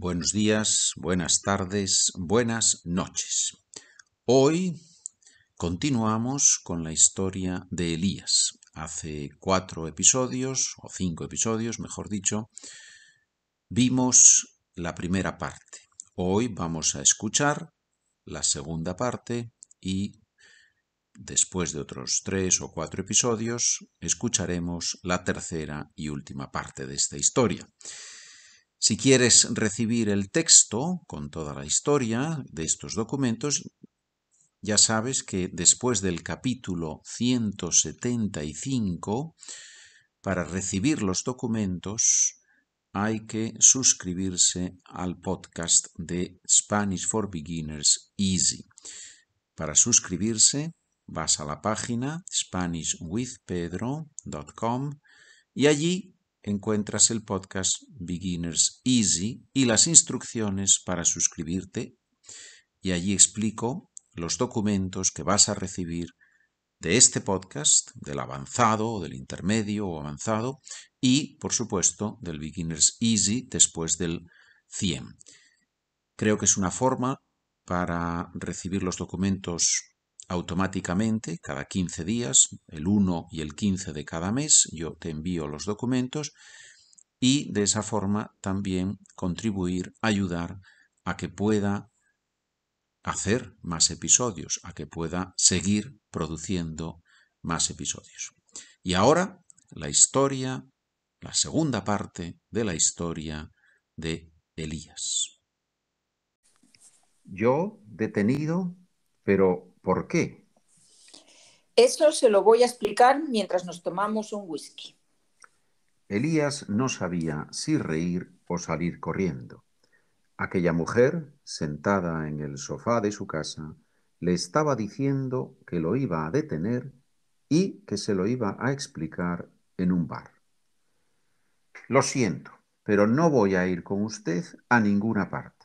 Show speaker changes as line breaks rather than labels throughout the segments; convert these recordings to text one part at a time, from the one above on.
Buenos días, buenas tardes, buenas noches. Hoy continuamos con la historia de Elías. Hace cuatro episodios, o cinco episodios, mejor dicho, vimos la primera parte. Hoy vamos a escuchar la segunda parte y después de otros tres o cuatro episodios, escucharemos la tercera y última parte de esta historia. Si quieres recibir el texto con toda la historia de estos documentos, ya sabes que después del capítulo 175, para recibir los documentos hay que suscribirse al podcast de Spanish for Beginners Easy. Para suscribirse vas a la página spanishwithpedro.com y allí encuentras el podcast Beginners Easy y las instrucciones para suscribirte y allí explico los documentos que vas a recibir de este podcast, del avanzado o del intermedio o avanzado y, por supuesto, del Beginners Easy después del 100. Creo que es una forma para recibir los documentos automáticamente cada 15 días, el 1 y el 15 de cada mes, yo te envío los documentos y de esa forma también contribuir, ayudar a que pueda hacer más episodios, a que pueda seguir produciendo más episodios. Y ahora la historia, la segunda parte de la historia de Elías. Yo detenido, pero ¿Por qué?
Eso se lo voy a explicar mientras nos tomamos un whisky.
Elías no sabía si reír o salir corriendo. Aquella mujer, sentada en el sofá de su casa, le estaba diciendo que lo iba a detener y que se lo iba a explicar en un bar. Lo siento, pero no voy a ir con usted a ninguna parte.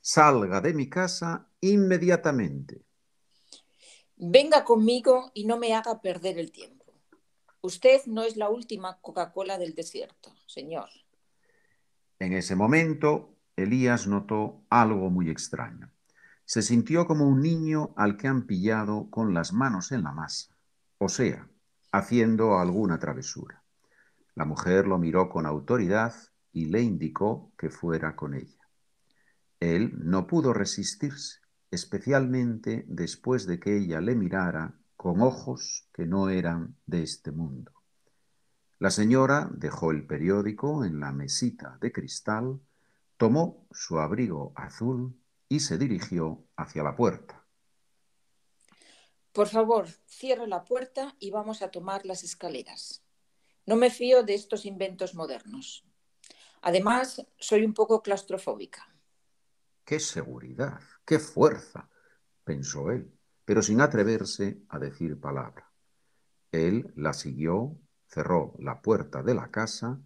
Salga de mi casa inmediatamente.
Venga conmigo y no me haga perder el tiempo. Usted no es la última Coca-Cola del desierto, señor.
En ese momento, Elías notó algo muy extraño. Se sintió como un niño al que han pillado con las manos en la masa, o sea, haciendo alguna travesura. La mujer lo miró con autoridad y le indicó que fuera con ella. Él no pudo resistirse especialmente después de que ella le mirara con ojos que no eran de este mundo. La señora dejó el periódico en la mesita de cristal, tomó su abrigo azul y se dirigió hacia la
puerta. Por favor, cierra la puerta y vamos a tomar las escaleras. No me fío de estos inventos modernos. Además, soy un poco claustrofóbica.
¡Qué seguridad! ¡Qué fuerza! pensó él, pero sin atreverse a decir palabra. Él la siguió, cerró la puerta de la casa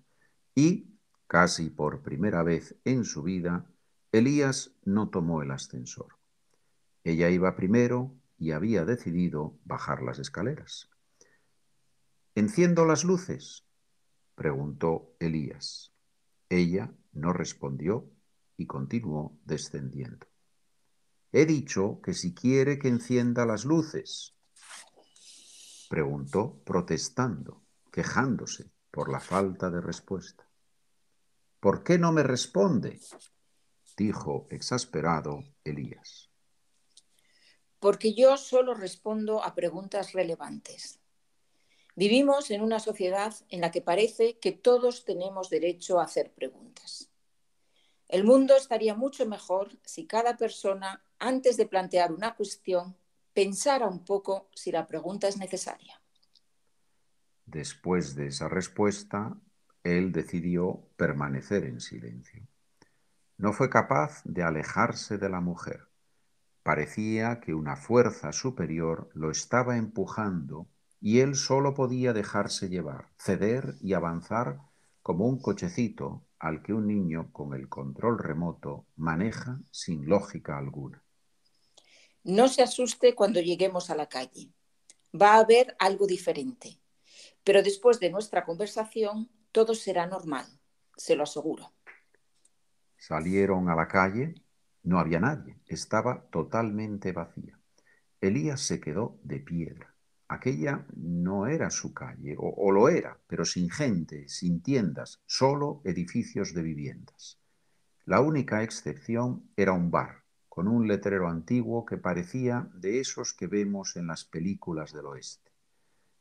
y, casi por primera vez en su vida, Elías no tomó el ascensor. Ella iba primero y había decidido bajar las escaleras. ¿Enciendo las luces? preguntó Elías. Ella no respondió y continuó descendiendo. He dicho que si quiere que encienda las luces, preguntó protestando, quejándose por la falta de respuesta. ¿Por qué no me responde? dijo exasperado Elías.
Porque yo solo respondo a preguntas relevantes. Vivimos en una sociedad en la que parece que todos tenemos derecho a hacer preguntas. El mundo estaría mucho mejor si cada persona, antes de plantear una cuestión, pensara un poco si la pregunta es necesaria.
Después de esa respuesta, él decidió permanecer en silencio. No fue capaz de alejarse de la mujer. Parecía que una fuerza superior lo estaba empujando y él solo podía dejarse llevar, ceder y avanzar como un cochecito al que un niño con el control remoto maneja sin lógica alguna.
No se asuste cuando lleguemos a la calle. Va a haber algo diferente. Pero después de nuestra conversación, todo será normal, se lo aseguro.
Salieron a la calle. No había nadie. Estaba totalmente vacía. Elías se quedó de piedra aquella no era su calle, o, lo era, pero sin gente, sin tiendas, solo edificios de viviendas. La única excepción era un bar, con un letrero antiguo que parecía de esos que vemos en las películas del oeste.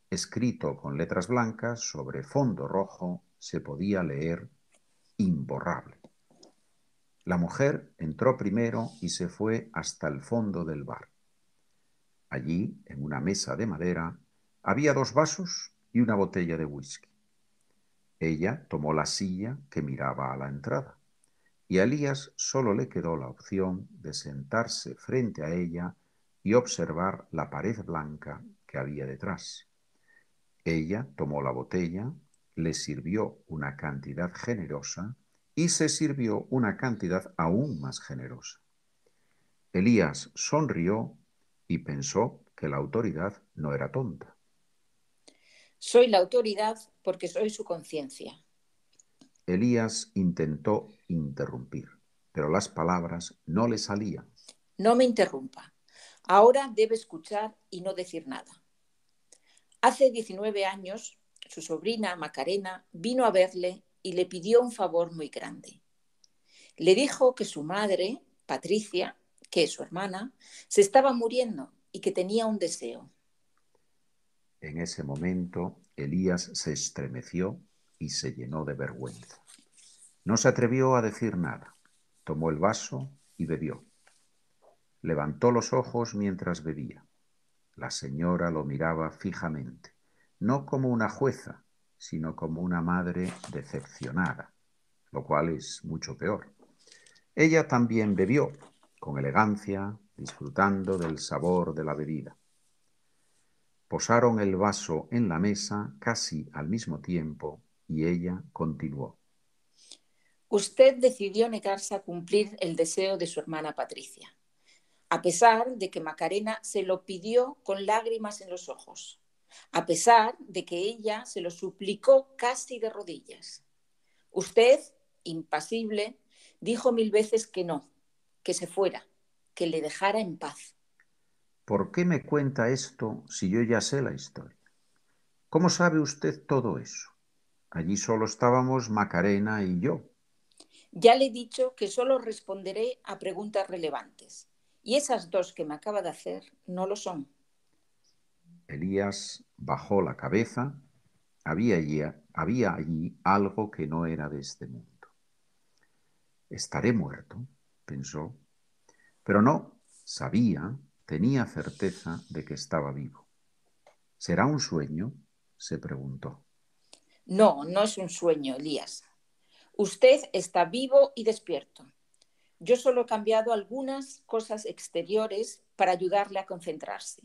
Escrito con letras blancas sobre fondo rojo, se podía leer imborrable. La mujer entró primero y se fue hasta el fondo del bar. Allí, en una mesa de madera, había dos vasos y una botella de whisky. Ella tomó la silla que miraba a la entrada, y a Elías solo le quedó la opción de sentarse frente a ella y observar la pared blanca que había detrás. Ella tomó la botella, le sirvió una cantidad generosa y se sirvió una cantidad aún más generosa. Elías sonrió y pensó que la autoridad no era tonta.
Soy la autoridad porque soy su conciencia.
Elías intentó interrumpir, pero las palabras no le salían.
No me interrumpa. Ahora debe escuchar y no decir nada. Hace 19 años, su sobrina Macarena vino a verle y le pidió un favor muy grande. Le dijo que su madre, Patricia, que su hermana se estaba muriendo y que tenía un deseo.
En ese momento, Elías se estremeció y se llenó de vergüenza. No se atrevió a decir nada. Tomó el vaso y bebió. Levantó los ojos mientras bebía. La señora lo miraba fijamente, no como una jueza, sino como una madre decepcionada, lo cual es mucho peor. Ella también bebió, con elegancia, disfrutando del sabor de la bebida. Posaron el vaso en la mesa casi al mismo tiempo y ella continuó.
Usted decidió negarse a cumplir el deseo de su hermana Patricia, a pesar de que Macarena se lo pidió con lágrimas en los ojos, a pesar de que ella se lo suplicó casi de rodillas. Usted, impasible, dijo mil veces que no, que se fuera, que le dejara en paz.
¿Por qué me cuenta esto si yo ya sé la historia? ¿Cómo sabe usted todo eso? Allí solo estábamos Macarena y yo.
Ya le he dicho que solo responderé a preguntas relevantes. Y esas dos que me acaba de hacer no lo son.
Elías bajó la cabeza. Había allí, había allí algo que no era de este mundo. ¿Estaré muerto? pensó, pero no, sabía, tenía certeza de que estaba vivo. ¿Será un sueño? se preguntó.
No, no es un sueño, Elías. Usted está vivo y despierto. Yo solo he cambiado algunas cosas exteriores para ayudarle a concentrarse,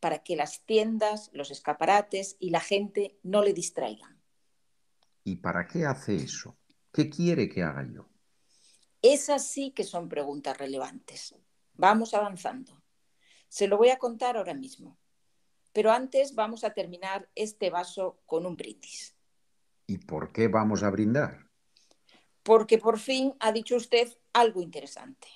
para que las tiendas, los escaparates y la gente no le distraigan.
¿Y para qué hace eso? ¿Qué quiere que haga yo?
Esas sí que son preguntas relevantes. Vamos avanzando. Se lo voy a contar ahora mismo. Pero antes vamos a terminar este vaso con un britis.
¿Y por qué vamos a brindar?
Porque por fin ha dicho usted algo interesante.